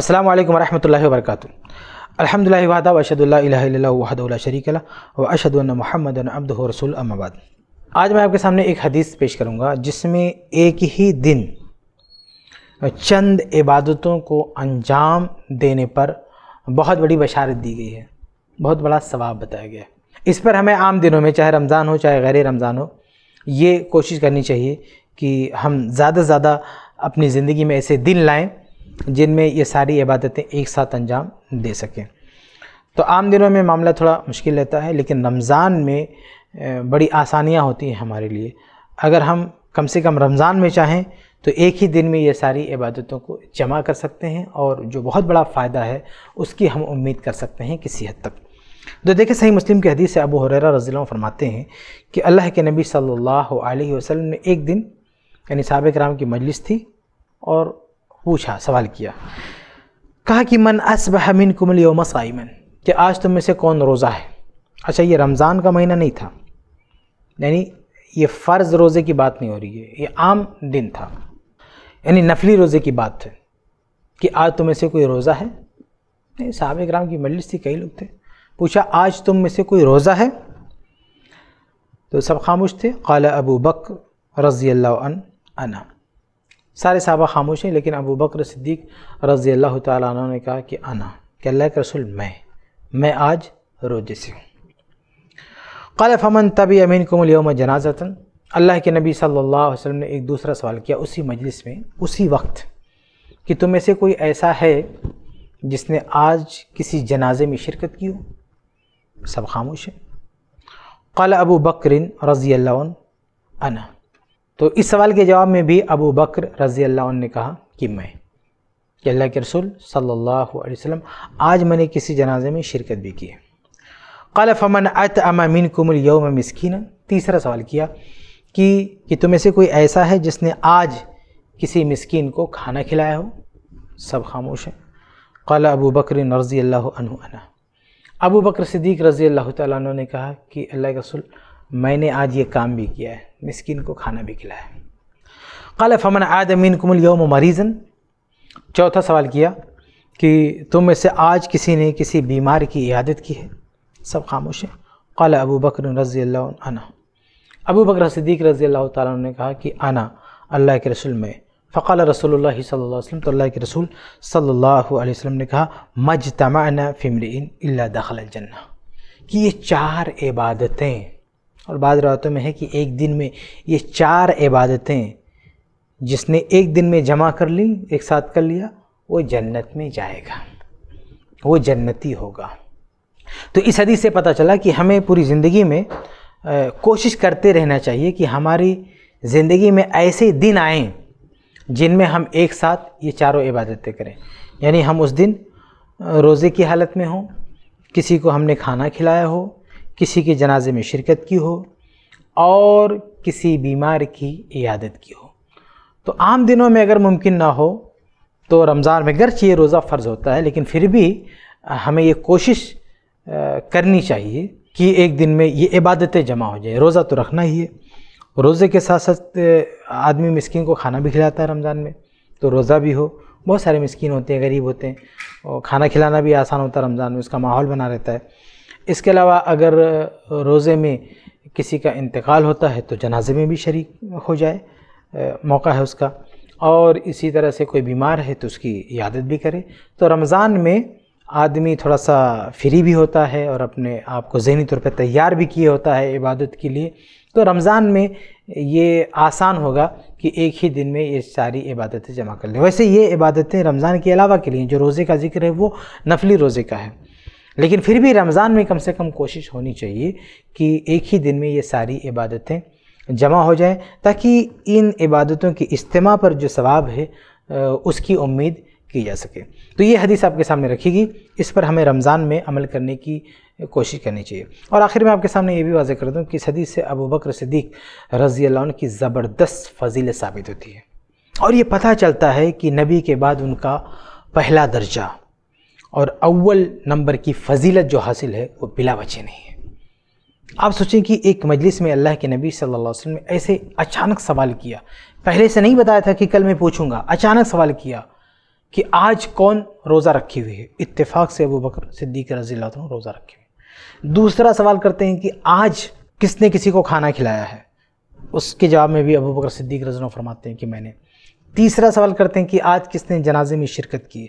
अल्लाम वरहमल वर्क अलहमदिल्ला वादा वशदुल्ला शरीकला व अशदन महमद अब्द रसूल अम्माबाद आज मैं आपके सामने एक हदीस पेश करूँगा जिसमें एक ही दिन चंद इबादतों को अंजाम देने पर बहुत बड़ी बशारत दी गई है बहुत बड़ा सवाब बताया गया है इस पर हमें आम दिनों में चाहे रमज़ान हो चाहे गैर रमज़ान हो ये कोशिश करनी चाहिए कि हम ज़्यादा से ज़्यादा अपनी ज़िंदगी में ऐसे दिन लाएँ जिनमें ये सारी इबादतें एक साथ अंजाम दे सकें तो आम दिनों में मामला थोड़ा मुश्किल रहता है लेकिन रमज़ान में बड़ी आसानियाँ होती हैं हमारे लिए अगर हम कम से कम रमज़ान में चाहें तो एक ही दिन में ये सारी इबादतों को जमा कर सकते हैं और जो बहुत बड़ा फ़ायदा है उसकी हम उम्मीद कर सकते हैं किसी हद तक तो देखिए सही मुस्लिम की हदीस से अबू हुररा रजील फरमाते हैं कि अल्लाह के नबी सल्लल्लाहु अलैहि वसल्लम ने एक दिन यानी साहब कराम की मजलिस थी और पूछा सवाल किया कहा कि मन असबहमिन मिन कुमल योम साइमन कि आज तुम में से कौन रोज़ा है अच्छा ये रमज़ान का महीना नहीं था यानी ये फ़र्ज़ रोज़े की बात नहीं हो रही है ये आम दिन था यानी नफली रोज़े की बात थी कि आज तुम में से कोई रोज़ा है नहीं साहब ग्राम की मजलिस थी कई लोग थे पूछा आज तुम में से कोई रोज़ा है तो सब खामोश थे काला अबू बक रज़ी अल्लाह अन अना सारे साहबा खामोश हैं लेकिन अबू बकर सिद्दीक रज़ी अल्लाह तु ने कहा कि आना कि अल्लाह के रसूल मैं मैं आज रोजे से हूँ कल फमन तबी अमीन कुमलम जनाजतन अल्लाह के नबी सल्लल्लाहु अलैहि वसल्लम ने एक दूसरा सवाल किया उसी मजलिस में उसी वक्त कि तुम में से कोई ऐसा है जिसने आज किसी जनाजे में शिरकत की हो सब खामोश है कल अबू बकरिन रज़ी अल्लाह अना तो इस सवाल के जवाब में भी अबू बकर रज़ी अल्लाह ने कहा कि मैं कि अल्लाह के रसूल सल्लल्लाहु अलैहि वसल्लम आज मैंने किसी जनाजे में शिरकत भी की है कल फमन अत अमामिन कुमल योम मस्किन तीसरा सवाल किया कि कि तुम्हें से कोई ऐसा है जिसने आज किसी मस्किन को खाना खिलाया हो सब खामोश हैं कल अबू बकर रज़ी अल्लाह अना अबू बकर सिद्दीक रज़ी अल्लाह तु ने कहा कि अल्लाह के रसूल मैंने आज ये काम भी किया है मिसकिन को खाना भी खिलाया कल फमन अमीन कुमल योम मरीजन चौथा सवाल किया कि तुम में से आज किसी ने किसी बीमार की इयादत की है सब खामोश हैं कल अबू बकर रज़ी आना अबू बकर सदीक रज़ी अल्लाह ताला ने कहा कि आना अल्लाह के रसूल में फ़क़ाल रसोल सल्ला तो अल्लाह के रसूल सल्ला वसम ने कहा मज तमाना फ़िमरिन दखल जन्ना कि ये चार इबादतें और बाद रातों में है कि एक दिन में ये चार इबादतें जिसने एक दिन में जमा कर ली एक साथ कर लिया वो जन्नत में जाएगा वो जन्नती होगा तो इस हदीस से पता चला कि हमें पूरी ज़िंदगी में आ, कोशिश करते रहना चाहिए कि हमारी ज़िंदगी में ऐसे दिन आएँ जिनमें हम एक साथ ये चारों इबादतें करें यानी हम उस दिन रोज़े की हालत में हों किसी को हमने खाना खिलाया हो किसी के जनाजे में शिरकत की हो और किसी बीमार की इयादत की हो तो आम दिनों में अगर मुमकिन ना हो तो रमज़ान में गर्च ये रोज़ा फ़र्ज़ होता है लेकिन फिर भी हमें ये कोशिश करनी चाहिए कि एक दिन में ये इबादतें जमा हो जाए रोज़ा तो रखना ही है रोज़े के साथ साथ आदमी मस्किन को खाना भी खिलाता है रमज़ान में तो रोज़ा भी हो बहुत सारे मस्किन होते हैं गरीब होते हैं और खाना खिलाना भी आसान होता है रमज़ान में उसका माहौल बना रहता है इसके अलावा अगर रोज़े में किसी का इंतकाल होता है तो जनाजे में भी शरीक हो जाए मौका है उसका और इसी तरह से कोई बीमार है तो उसकी यादत भी करे तो रमज़ान में आदमी थोड़ा सा फ्री भी होता है और अपने आप को जहनी तौर पर तैयार भी किए होता है इबादत के लिए तो रमज़ान में ये आसान होगा कि एक ही दिन में ये सारी इबादतें जमा कर लें वैसे ये इबादतें रमज़ान के अलावा के लिए जो रोज़े का जिक्र है वो नफली रोज़े का है लेकिन फिर भी रमज़ान में कम से कम कोशिश होनी चाहिए कि एक ही दिन में ये सारी इबादतें जमा हो जाएं ताकि इन इबादतों के इज्तम पर जो सवाब है उसकी उम्मीद की जा सके तो ये हदीस आपके सामने रखेगी इस पर हमें रमज़ान में अमल करने की कोशिश करनी चाहिए और आखिर में आपके सामने ये भी वाजह कर दूँ कि सदी से अबू बकर सदीक रज़ी की ज़बरदस्त फजील साबित होती है और ये पता चलता है कि नबी के बाद उनका पहला दर्जा और अव्वल नंबर की फजीलत जो हासिल है वो बिला बचे नहीं है आप सोचें कि एक मजलिस में अल्लाह के नबी सल्लल्लाहु अलैहि वसल्लम ने ऐसे अचानक सवाल किया पहले से नहीं बताया था कि कल मैं पूछूंगा अचानक सवाल किया कि आज कौन रोज़ा रखी हुई है इत्तेफाक से अबू बकर सिद्दीक रजी रोज़ा रखे हुए दूसरा सवाल करते हैं कि आज किसने किसी को खाना खिलाया है उसके जवाब में भी अबू बकर सिद्दीक रजी फरमाते हैं कि मैंने तीसरा सवाल करते हैं कि आज किसने जनाजे में शिरकत की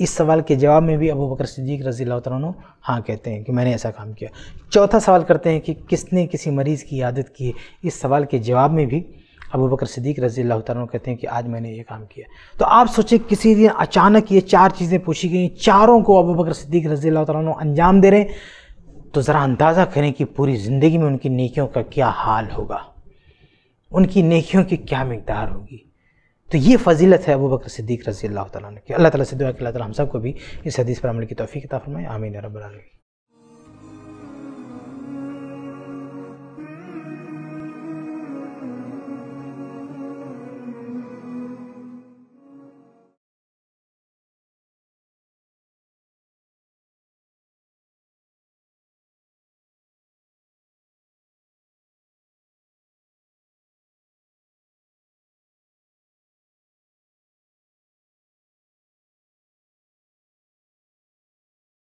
इस सवाल के जवाब में भी अबू बकर सिद्दीक रजी तन हाँ कहते हैं कि मैंने ऐसा काम किया चौथा सवाल करते हैं कि किसने किसी मरीज़ की आदत की इस सवाल के जवाब में भी अबू बकर सिद्दीक रजी तन कहते हैं कि आज मैंने ये काम किया तो आप सोचें किसी दिन अचानक ये चार चीज़ें पूछी गई चारों को अबू बकर सिद्दीक रजी तन अंजाम दे रहे हैं तो ज़रा अंदाज़ा करें कि पूरी ज़िंदगी में उनकी नेकियों का क्या हाल होगा उनकी नेकियों की क्या मकदार होगी तो ये फजीलत है अबू बकर सिद्दीक रजी अल्लाह ताली की अल्लाह ताली से दुआ कि अल्लाह ताली हम सबको भी इस हदीस पर अमल की तोफ़ी किताब में आमीन रबी